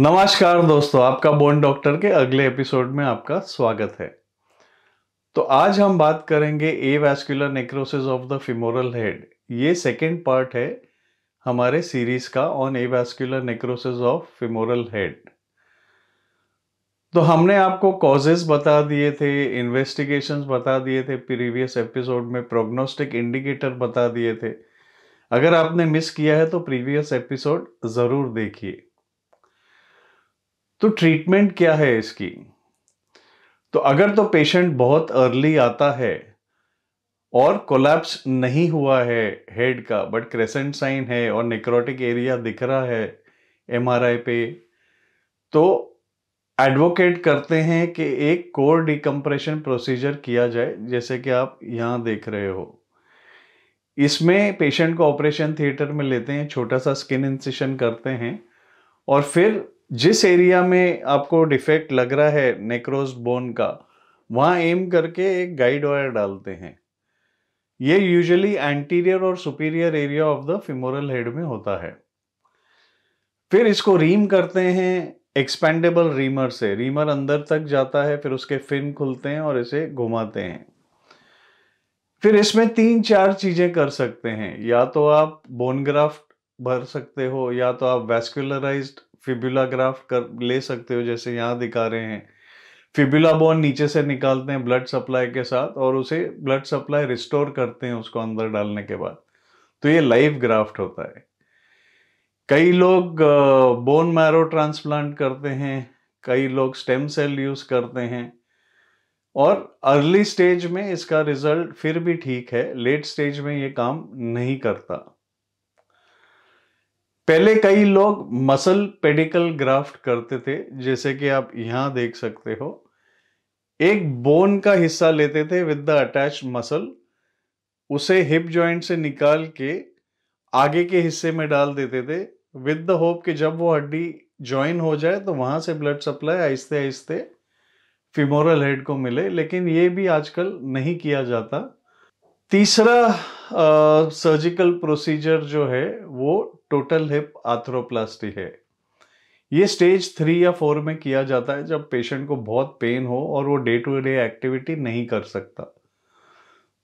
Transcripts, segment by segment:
नमस्कार दोस्तों आपका बोन डॉक्टर के अगले एपिसोड में आपका स्वागत है तो आज हम बात करेंगे avascular necrosis of the femoral head ये सेकेंड पार्ट है हमारे सीरीज का on avascular necrosis of femoral head तो हमने आपको कॉजेज बता दिए थे इन्वेस्टिगेशंस बता दिए थे प्रीवियस एपिसोड में प्रोग्नोस्टिक इंडिकेटर बता दिए थे अगर आपने मिस किया है तो प्रीवियस एपिसोड ज़रूर देखिए तो ट्रीटमेंट क्या है इसकी तो अगर तो पेशेंट बहुत अर्ली आता है और कोलैप्स नहीं हुआ है हेड का बट क्रेसेंट साइन है और निक्रोटिक एरिया दिख रहा है एमआरआई पे तो एडवोकेट करते हैं कि एक कोर डिकम्प्रेशन प्रोसीजर किया जाए जैसे कि आप यहाँ देख रहे हो इसमें पेशेंट को ऑपरेशन थिएटर में लेते हैं छोटा सा स्किन इंसिशन करते हैं और फिर जिस एरिया में आपको डिफेक्ट लग रहा है नेक्रोस बोन का वहाँ एम करके एक गाइड वायर डालते हैं ये यूजुअली एंटीरियर और superior area of the femoral head में होता है फिर इसको रीम करते हैं एक्सपेंडेबल रीमर से रीमर अंदर तक जाता है फिर उसके फिन खुलते हैं और इसे घुमाते हैं फिर इसमें तीन चार चीजें कर सकते हैं या तो आप बोन ग्राफ्ट भर सकते हो या तो आप वेस्कुलराइज फिब्यूला ग्राफ्ट कर ले सकते हो जैसे यहाँ दिखा रहे हैं फिब्यूला बोन नीचे से निकालते हैं ब्लड सप्लाई के साथ और उसे ब्लड सप्लाई रिस्टोर करते हैं उसको अंदर डालने के बाद तो ये लाइव ग्राफ्ट होता है कई लोग बोन मैरो ट्रांसप्लांट करते हैं कई लोग स्टेम सेल यूज़ करते हैं और अर्ली स्टेज में इसका रिजल्ट फिर भी ठीक है लेट स्टेज में ये काम नहीं करता पहले कई लोग मसल पेडिकल ग्राफ्ट करते थे जैसे कि आप यहां देख सकते हो एक बोन का हिस्सा लेते थे विद द अटैच मसल उसे हिप जॉइंट से निकाल के आगे के हिस्से में डाल देते थे विद द होप कि जब वो हड्डी ज्वाइन हो जाए तो वहाँ से ब्लड सप्लाई आहिस्ते आहिस्ते फिमोरल हेड को मिले लेकिन ये भी आजकल नहीं किया जाता तीसरा सर्जिकल प्रोसीजर जो है वो टोटल हिप आथ्रोप्लास्टी है ये स्टेज थ्री या फोर में किया जाता है जब पेशेंट को बहुत पेन हो और वो डे टू डे एक्टिविटी नहीं कर सकता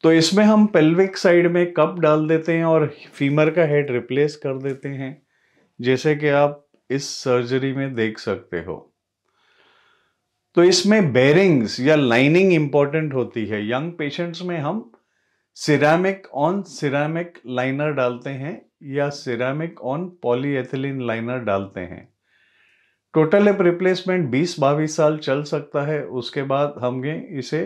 तो इसमें हम पेल्विक साइड में कप डाल देते हैं और फीमर का हेड रिप्लेस कर देते हैं जैसे कि आप इस सर्जरी में देख सकते हो तो इसमें बेरिंग्स या लाइनिंग इंपॉर्टेंट होती है यंग पेशेंट्स में हम सिरामिक ऑन सिरामिक लाइनर डालते हैं या सिरामिक ऑन पॉलीएथिलीन लाइनर डालते हैं टोटल एप रिप्लेसमेंट 20 बावीस साल चल सकता है उसके बाद हमें इसे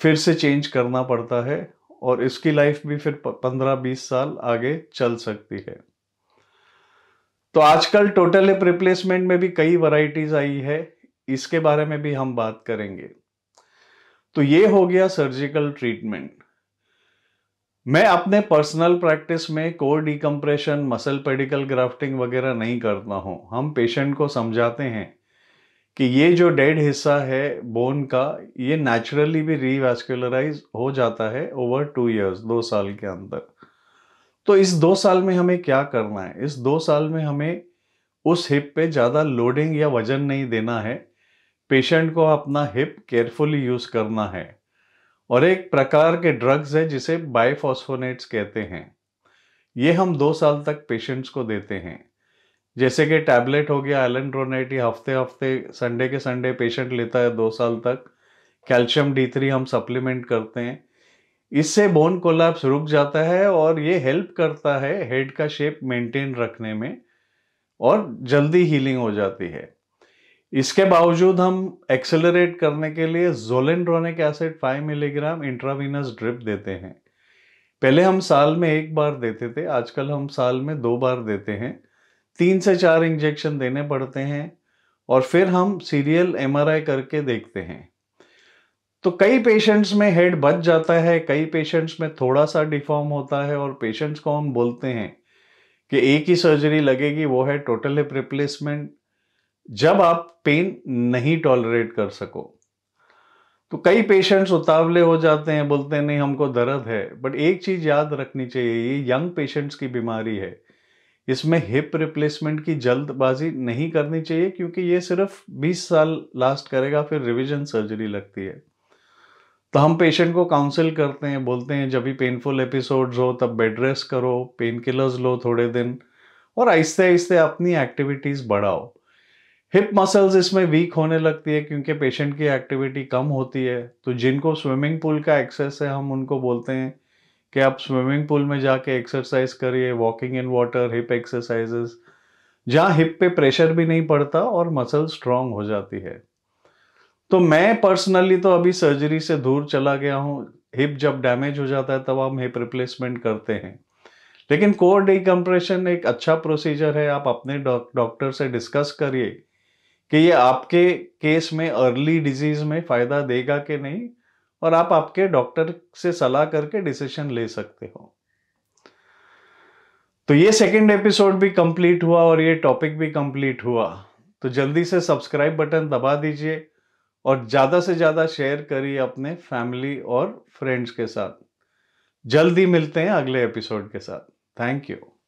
फिर से चेंज करना पड़ता है और इसकी लाइफ भी फिर 15-20 साल आगे चल सकती है तो आजकल टोटल एप रिप्लेसमेंट में भी कई वराइटीज आई है इसके बारे में भी हम बात करेंगे तो ये हो गया सर्जिकल ट्रीटमेंट मैं अपने पर्सनल प्रैक्टिस में core decompression muscle pedicle grafting वगैरह नहीं करता हूँ हम पेशेंट को समझाते हैं कि ये जो डेड हिस्सा है बोन का ये नेचुरली भी रीवैस्कुलराइज हो जाता है ओवर टू इयर्स दो साल के अंदर तो इस दो साल में हमें क्या करना है इस दो साल में हमें उस हिप पे ज़्यादा लोडिंग या वजन नहीं देना है पेशेंट को अपना हिप केयरफुली यूज़ करना है और एक प्रकार के ड्रग्स है जिसे बायफॉस्फोनेट्स कहते हैं ये हम दो साल तक पेशेंट्स को देते हैं जैसे कि टैबलेट हो गया एलेंड्रोनेट ये हफ्ते हफ्ते संडे के संडे पेशेंट लेता है दो साल तक कैल्शियम डी थ्री हम सप्लीमेंट करते हैं इससे बोन कोलैप्स रुक जाता है और ये हेल्प करता है हेड का शेप मेंटेन रखने में और जल्दी हीलिंग हो जाती है इसके बावजूद हम एक्सेलरेट करने के लिए zoledronic acid 5 milligram intravenous drip देते हैं पहले हम साल में एक बार देते थे आजकल हम साल में दो बार देते हैं तीन से चार इंजेक्शन देने पड़ते हैं और फिर हम सीरियल एमआरआई करके देखते हैं तो कई पेशेंट्स में हेड बच जाता है कई पेशेंट्स में थोड़ा सा डिफॉर्म होता है और पेशेंट्स को हम बोलते हैं कि एक ही सर्जरी लगेगी वो है टोटल हिप रिप्लेसमेंट जब आप पेन नहीं टॉलरेट कर सको तो कई पेशेंट्स उतावले हो जाते हैं बोलते हैं नहीं हमको दर्द है बट एक चीज़ याद रखनी चाहिए ये यंग पेशेंट्स की बीमारी है इसमें हिप रिप्लेसमेंट की जल्दबाजी नहीं करनी चाहिए क्योंकि ये सिर्फ 20 साल लास्ट करेगा फिर रिवीजन सर्जरी लगती है तो हम पेशेंट को काउंसिल करते हैं बोलते हैं जब भी पेनफुल एपिसोड्स हो तब बेड रेस्ट करो पेन किलर्स लो थोड़े दिन और आहिस्ते आहिस्ते अपनी एक्टिविटीज़ बढ़ाओ हिप मसल्स इसमें वीक होने लगती है क्योंकि पेशेंट की एक्टिविटी कम होती है तो जिनको स्विमिंग पूल का एक्सेस है हम उनको बोलते हैं कि आप स्विमिंग पूल में जाके एक्सरसाइज करिए walking in water hip exercises जहाँ हिप पे प्रेशर भी नहीं पड़ता और मसल स्ट्रांग हो जाती है तो मैं पर्सनली तो अभी सर्जरी से दूर चला गया हूँ हिप जब डैमेज हो जाता है तब हम हिप रिप्लेसमेंट करते हैं लेकिन कोर डिकम्प्रेशन एक अच्छा प्रोसीजर है आप अपने डॉक्टर से डिस्कस करिए कि ये आपके केस में अर्ली डिजीज में फ़ायदा देगा कि नहीं और आप आपके डॉक्टर से सलाह करके डिसीशन ले सकते हो तो ये सेकेंड एपिसोड भी कंप्लीट हुआ और ये टॉपिक भी कंप्लीट हुआ तो जल्दी से सब्सक्राइब बटन दबा दीजिए और ज़्यादा से ज़्यादा शेयर करिए अपने फैमिली और फ्रेंड्स के साथ जल्दी मिलते हैं अगले एपिसोड के साथ थैंक यू